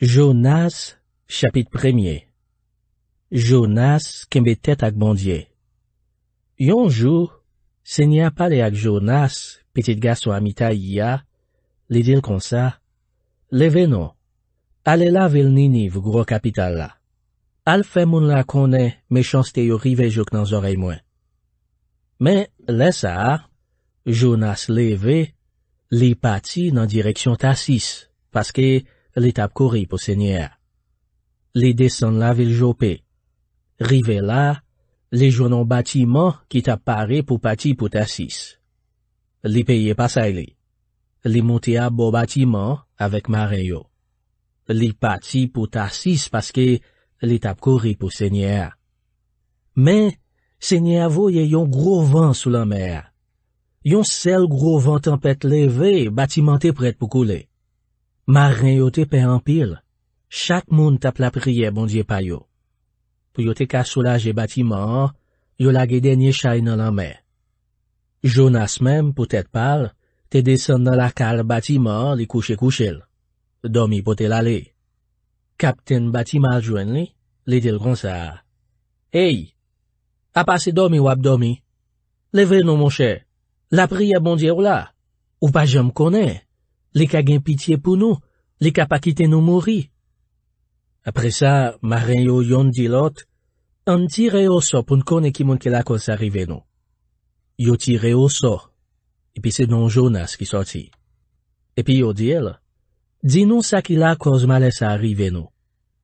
Jonas, chapit premye Jonas, kembe tet ak bondye Yonjou, se nye apale ak Jonas, petit gaso amita iya, li dil konsa, leve non. Ale la vel nini v gro kapital la. Al fe moun la kone, me chanste yo rive jok nan zorey mwen. Men, lesa, Jonas leve, li pati nan direksyon tasis, paske... Li tap kori pou sènyè. Li desan la vil jopè. Rive la, li jounon batiman ki tap pare pou pati pou tasis. Li peye pasay li. Li monte a bo batiman avèk mare yo. Li pati pou tasis paske li tap kori pou sènyè. Men, sènyè avou ye yon gro van sou la mer. Yon sel gro van tempète leve batiman te pret pou koulè. Maren yo te pe anpil, chak moun tap la priye bondye payo. Puyo te ka solaje bati mor, yo la gede nye chay nan la me. Jonas men, pou tèt pal, te desen nan la kal bati mor li kouche kouche l. Domi pou tèl ale. Kapten bati mal jwen li, li tel kon sa. Hey! A pase domi wap domi? Leve nou monshe, la priye bondye wala, ou pa jèm konè? li ka gen pitiye pou nou, li ka pa kite nou mouri. Apre sa, marin yo yon di lot, an tire yo sop un kon e ki moun ke la kon sa rive nou. Yo tire yo sop, epi se don Jonas ki soti. Epi yo di el, di nou sa ki la kon sa rive nou.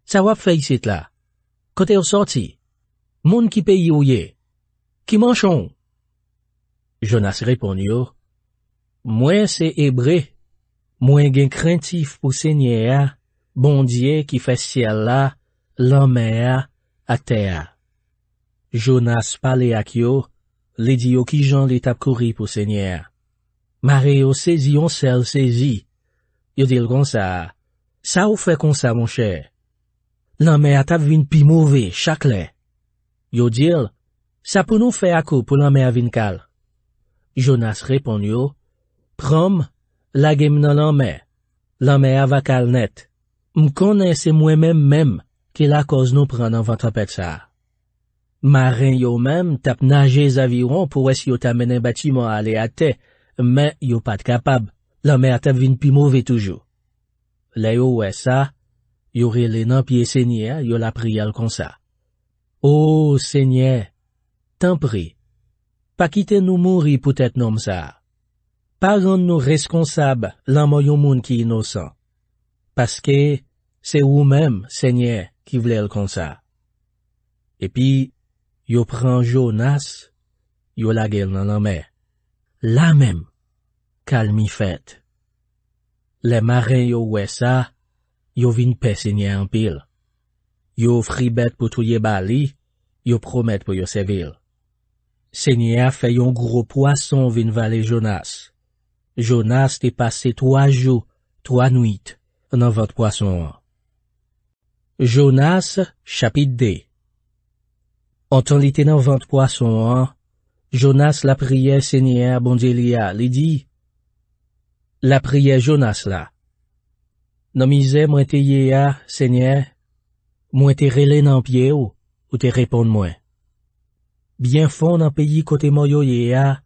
Sa wap fey sit la. Kote yo soti? Moun ki pe yoye? Ki manchon? Jonas repon yo, mwen se ebreh, Mwen gen krentif pou se nye a, bondye ki fè siel la, lan mè a, a tè a. Jonas pale ak yo, le di yo ki jan li tap kouri pou se nye a. Mare yo sezi yon sel sezi. Yo dil kon sa, sa ou fè kon sa, moun chè? Lan mè a tap vin pi mouvè, chak lè. Yo dil, sa pou nou fè ak ou pou lan mè a vin kal? Jonas repon yo, prom, Lagèm nan lan mè, lan mè avakal net. M konè se mwen mèm mèm ki la koz nou pran nan vantrapèd sa. Marè yo mèm tap nage zaviron pou wè si yo tamen en batiman ale ate, mè yo pat kapab, lan mè atap vin pi mouve toujou. Lè yo wè sa, yo rile nan piye sènyè, yo la priyèl kon sa. O sènyè, tan pri, pa kite nou mouri pou tèt nan mè sa. Pazon nou reskonsab lan mwen yon moun ki inosan. Pazke, se ou menm, senye, ki vlel konsa. Epi, yo pran Jonas, yo lage l nananme. La menm, kal mi fet. Le marin yo wesa, yo vinpe senye anpil. Yo fribet pou tou ye bali, yo promet pou yo sevil. Senye a fe yon gro poason vinvali Jonas. Jonas te pase toa jo, toa nwit nan vant pwason an. Jonas, chapit de. An ton li te nan vant pwason an, Jonas la priye, senye, bon a bonde li a, li di. La priye Jonas la. Nan mize mwen te ye a, senye, mwen te rele nan pye ou, ou te repon mwen. Bien fon nan peyi kote mwoyo ye a,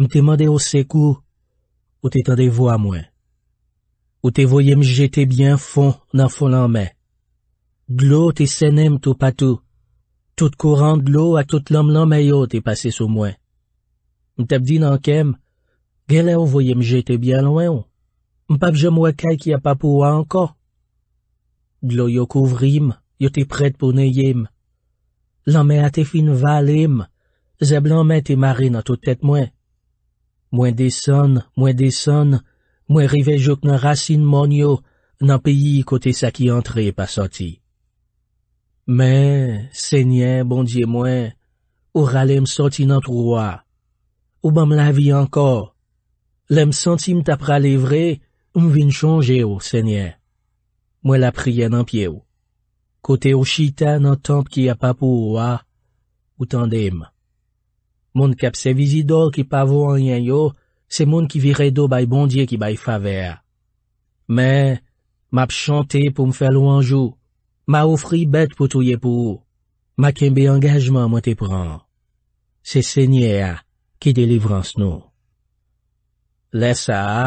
mte mwade o sekou. Ou te tande vo a mwen. Ou te voye m jete byen fon nan fon nan men. Glou te senem tou patou. Tout kouran glou a tout lom lanme yo te pase sou mwen. M tep di nan kem, gelen ou voye m jete byen lwen ou. M pap jem wakay ki apapou anko. Glou yo kouvrim, yo te pred pou neyem. Lanme a te fin valim, zeb lanme te mare nan tout tete mwen. Mwen deson, mwen deson, mwen rive jok nan rasin moun yo nan peyi kote sa ki antre pa soti. Men, sènyen, bon diye mwen, ou ralèm soti nan troua, ou ban m lavi anko, lèm santi m tapra levre, m vin chonje ou, sènyen. Mwen la prien nan pie ou, kote ou chita nan tamp ki apapou ou a, ou tande m. Moun kapse vizidor ki pavou an yanyo, se moun ki vire do bay bondye ki bay favea. Mè, m ap chante pou m fè lou anjou, m a ofri bet pou touye pou ou, m a kembe angajman mwen te pran. Se sènyè a, ki delivran s'nou. Lè sa a,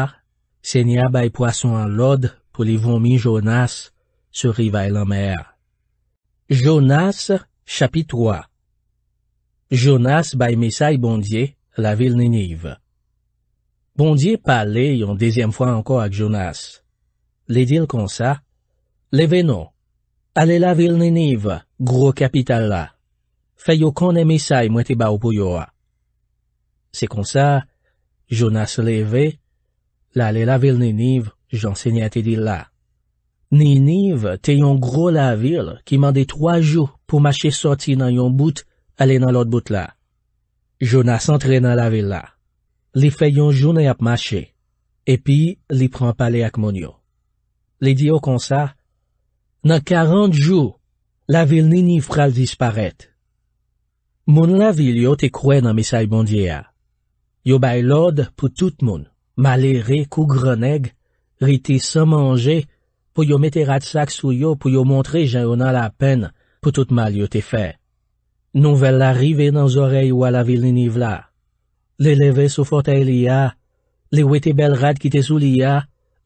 sènyè a bay poason an lod pou livon mi Jonas, se rivay lan mèr. Jonas, chapitroa. Jonas bay misay bondye la vil niniv. Bondye pale yon dezyem fwa anko ak Jonas. Li dil konsa, Leve nou, ale la vil niniv, gro kapital la. Fey yo kone misay mwete ba ou pou yo a. Se konsa, Jonas leve, la ale la vil niniv, jansenye a te dil la. Niniv te yon gro la vil ki mande 3 jou pou mache sorti nan yon bout alè nan lòd bout la. Jou nan santre nan la vil la. Li fè yon jounè ap mache, epi li pran pale ak mon yo. Li di yo konsa, nan karant jou, la vil ni ni fral disparet. Moun la vil yo te kwen nan misay bondye a. Yo bay lòd pou tout moun, malè re kou greneg, ri te san manje, pou yo metè rat sak sou yo, pou yo montre jè yon nan la pen, pou tout mal yo te fè. Nouvel la rive nan zorey wala vil ni niv la. Le leve sou fotey li ya. Le wete bel rad ki te sou li ya.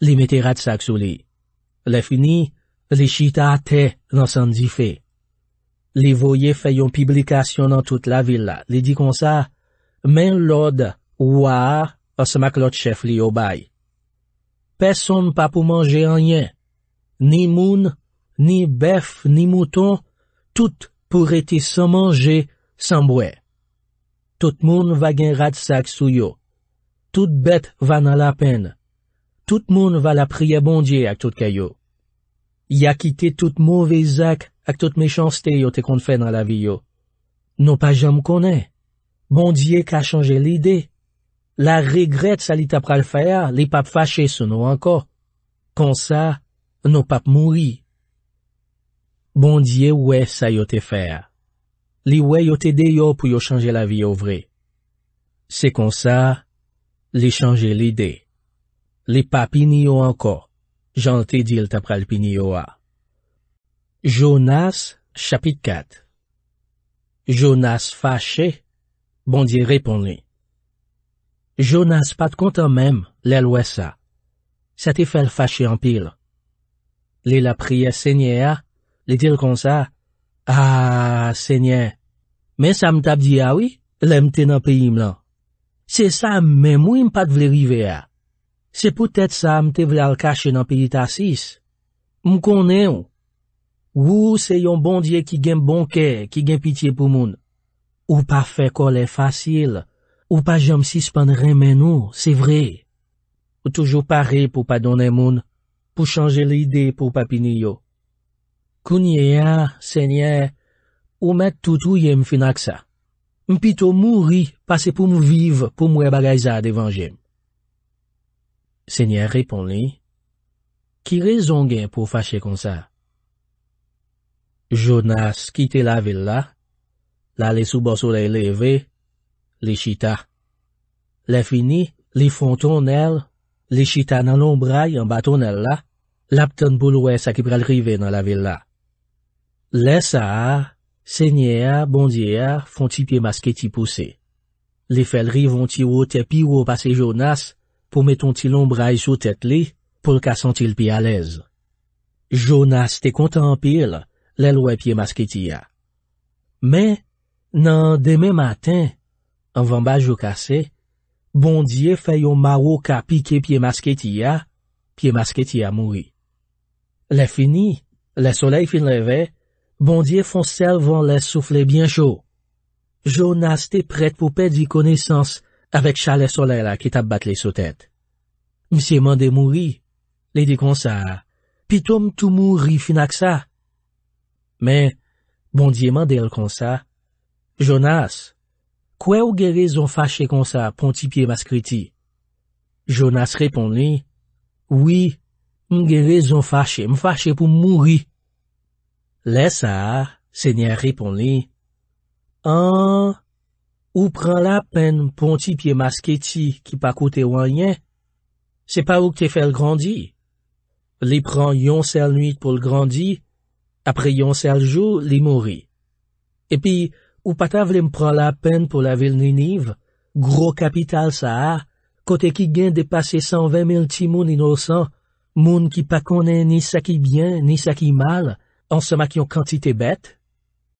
Li mete rad sak sou li. Le fini, li chita ate nan san di fe. Li voye fayon publikasyon nan tout la vil la. Li di kon sa, men lode wwa a smak lot chef li yo bay. Peson pa pou manje anyen. Ni moun, ni bef, ni mouton, tout. Pou rete se manje, se mbwe. Tout moun va gen rad sak sou yo. Tout bet va nan la pen. Tout moun va la priye bondye ak tout kayo. Ya ki te tout mouvezak ak tout mechanste yo te kon fe nan la vi yo. Non pa jam konen. Bondye ka chanje lide. La regret sa li tap pral faya, li pap fache se nou anko. Kon sa, nou pap mouye. Bondye wè sa yo te fè a. Li wè yo te de yo pou yo chanje la vi yo vre. Se kon sa, li chanje li de. Li pa pin yo anko. Jan te dil tap pral pin yo a. Jonas, chapit kat. Jonas fache. Bondye repon li. Jonas pat kontan mem, lè lwè sa. Sa te fè l fache anpil. Li la priye sènyè a. Le dil kon sa, aaa, se nye, men sa mtap di awi, ah le mte nan pe yim lan. Se sa men mwen pat vle rive a. Se pwetet sa mte vle al kache nan pe yita sis. M konen ou. Ou se yon bondye ki gen bonke, ki gen pitiye pou moun. Ou pa fe kol e fasil, ou pa jom sispan remen ou, se vre. Ou toujou pare pou pa donen moun, pou chanje le ide pou papini yo. Kounye ya, senye, ou met toutouye m finak sa. M pito mouri pase pou m vive pou mwe bagayza devanje. Senye repon li, Ki rezon gen pou fache kon sa? Jonas kite la villa, la le soubo sole leve, li chita. Le fini, li fonton el, li chita nan lombray an baton el la, la pton bolwe sa ki prelrive nan la villa. Lè sa a, sènyè a, bondye a, fon ti pie masketi pousè. Lè fèlri von ti ou tepi ou ou pase Jonas pou meton ti l'ombraï sou tet li pou l'ka sentil pi alez. Jonas te kontan pil lè lwè e pie masketi a. Mè nan demè matin, an van baj ou kase, bondye fè yon marou ka pike pie masketi a, pie masketi a moui. Lè fini, lè solei fin leve, Bondye fonsel van les soufle bien chou. Jonas te pret pou pet di konesans avek chale solela ki tab batle sou tet. Mse mande mouri, le di konsa, pitou m tou mouri finak sa. Men, bondye mande el konsa, Jonas, kwe ou gere zon fache konsa pontipye mas kriti? Jonas repon li, Oui, m gere zon fache, m fache pou mouri. Lè sa, se nye ripon li, An, ou pran la pen mponti pie masketi ki pa koute wanyen, se pa ou kte fel grandi. Li pran yon sel nuit pou l'grandi, apre yon sel jou, li mori. Epi, ou pata vle mpran la pen pou la vil niniv, gro kapital sa, kote ki gen depase 120 mil ti moun inosan, moun ki pa konen ni saki byen ni saki mal, en se ont quantité bête,